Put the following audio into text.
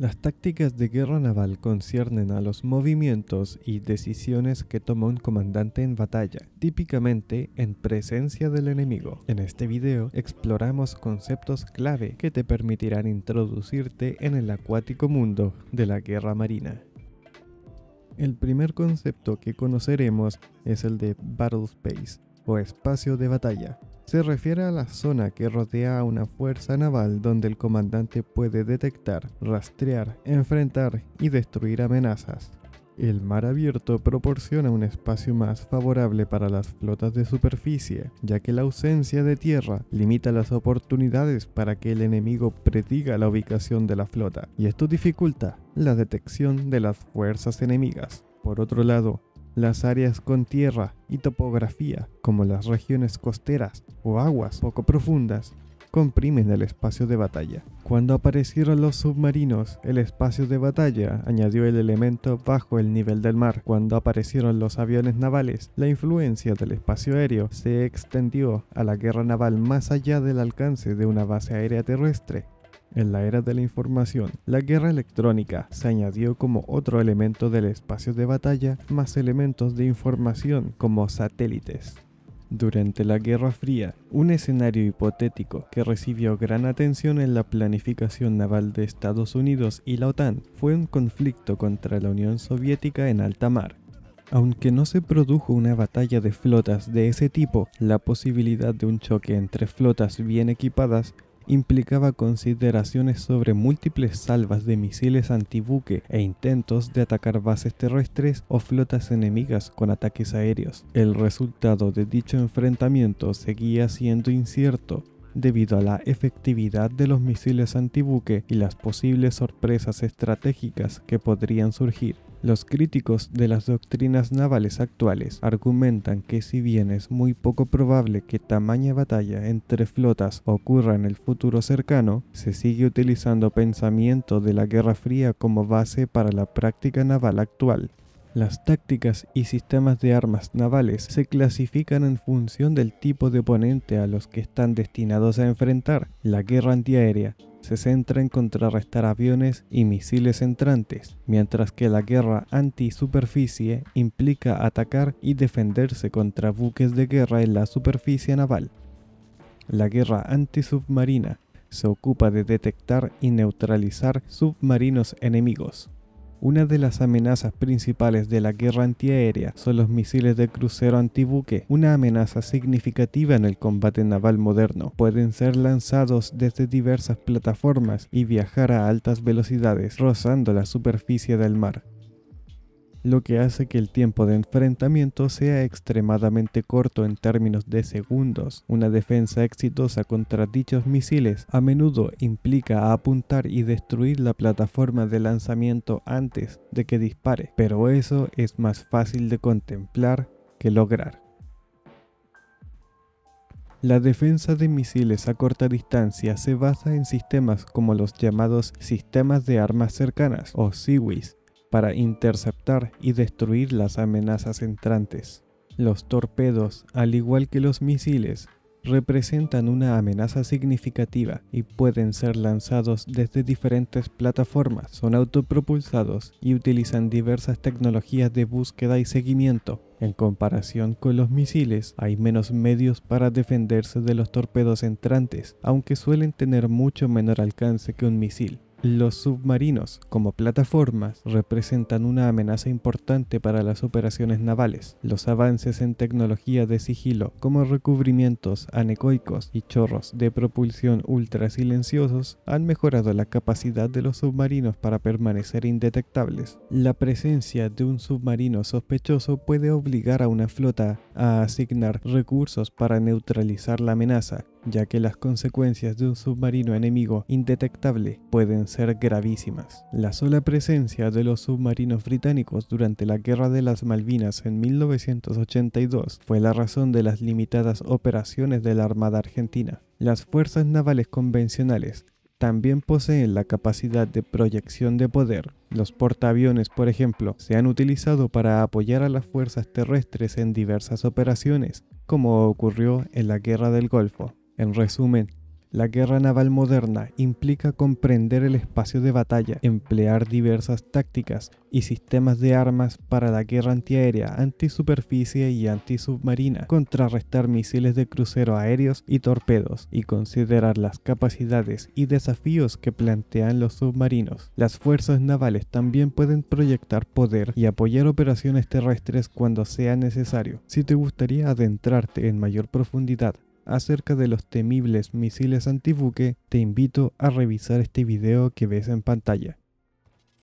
Las tácticas de guerra naval conciernen a los movimientos y decisiones que toma un comandante en batalla, típicamente en presencia del enemigo. En este video exploramos conceptos clave que te permitirán introducirte en el acuático mundo de la guerra marina. El primer concepto que conoceremos es el de Battle Space o espacio de batalla, se refiere a la zona que rodea a una fuerza naval donde el comandante puede detectar, rastrear, enfrentar y destruir amenazas. El mar abierto proporciona un espacio más favorable para las flotas de superficie, ya que la ausencia de tierra limita las oportunidades para que el enemigo prediga la ubicación de la flota, y esto dificulta la detección de las fuerzas enemigas. Por otro lado, las áreas con tierra y topografía, como las regiones costeras o aguas poco profundas, comprimen el espacio de batalla. Cuando aparecieron los submarinos, el espacio de batalla añadió el elemento bajo el nivel del mar. Cuando aparecieron los aviones navales, la influencia del espacio aéreo se extendió a la guerra naval más allá del alcance de una base aérea terrestre. En la era de la información, la guerra electrónica se añadió como otro elemento del espacio de batalla más elementos de información como satélites. Durante la Guerra Fría, un escenario hipotético que recibió gran atención en la planificación naval de Estados Unidos y la OTAN fue un conflicto contra la Unión Soviética en alta mar. Aunque no se produjo una batalla de flotas de ese tipo, la posibilidad de un choque entre flotas bien equipadas implicaba consideraciones sobre múltiples salvas de misiles antibuque e intentos de atacar bases terrestres o flotas enemigas con ataques aéreos. El resultado de dicho enfrentamiento seguía siendo incierto, debido a la efectividad de los misiles antibuque y las posibles sorpresas estratégicas que podrían surgir. Los críticos de las doctrinas navales actuales argumentan que si bien es muy poco probable que tamaña batalla entre flotas ocurra en el futuro cercano, se sigue utilizando pensamiento de la Guerra Fría como base para la práctica naval actual. Las tácticas y sistemas de armas navales se clasifican en función del tipo de oponente a los que están destinados a enfrentar. La guerra antiaérea se centra en contrarrestar aviones y misiles entrantes, mientras que la guerra antisuperficie implica atacar y defenderse contra buques de guerra en la superficie naval. La guerra antisubmarina se ocupa de detectar y neutralizar submarinos enemigos. Una de las amenazas principales de la guerra antiaérea son los misiles de crucero antibuque, una amenaza significativa en el combate naval moderno. Pueden ser lanzados desde diversas plataformas y viajar a altas velocidades, rozando la superficie del mar lo que hace que el tiempo de enfrentamiento sea extremadamente corto en términos de segundos. Una defensa exitosa contra dichos misiles a menudo implica apuntar y destruir la plataforma de lanzamiento antes de que dispare, pero eso es más fácil de contemplar que lograr. La defensa de misiles a corta distancia se basa en sistemas como los llamados sistemas de armas cercanas o SIWIs, para interceptar y destruir las amenazas entrantes. Los torpedos, al igual que los misiles, representan una amenaza significativa y pueden ser lanzados desde diferentes plataformas, son autopropulsados y utilizan diversas tecnologías de búsqueda y seguimiento. En comparación con los misiles, hay menos medios para defenderse de los torpedos entrantes, aunque suelen tener mucho menor alcance que un misil. Los submarinos, como plataformas, representan una amenaza importante para las operaciones navales. Los avances en tecnología de sigilo, como recubrimientos anecoicos y chorros de propulsión ultrasilenciosos han mejorado la capacidad de los submarinos para permanecer indetectables. La presencia de un submarino sospechoso puede obligar a una flota a asignar recursos para neutralizar la amenaza, ya que las consecuencias de un submarino enemigo indetectable pueden ser gravísimas. La sola presencia de los submarinos británicos durante la Guerra de las Malvinas en 1982 fue la razón de las limitadas operaciones de la Armada Argentina. Las fuerzas navales convencionales también poseen la capacidad de proyección de poder. Los portaaviones, por ejemplo, se han utilizado para apoyar a las fuerzas terrestres en diversas operaciones, como ocurrió en la Guerra del Golfo. En resumen, la guerra naval moderna implica comprender el espacio de batalla, emplear diversas tácticas y sistemas de armas para la guerra antiaérea, antisuperficie y antisubmarina, contrarrestar misiles de crucero aéreos y torpedos, y considerar las capacidades y desafíos que plantean los submarinos. Las fuerzas navales también pueden proyectar poder y apoyar operaciones terrestres cuando sea necesario. Si te gustaría adentrarte en mayor profundidad acerca de los temibles misiles antibuque, te invito a revisar este video que ves en pantalla.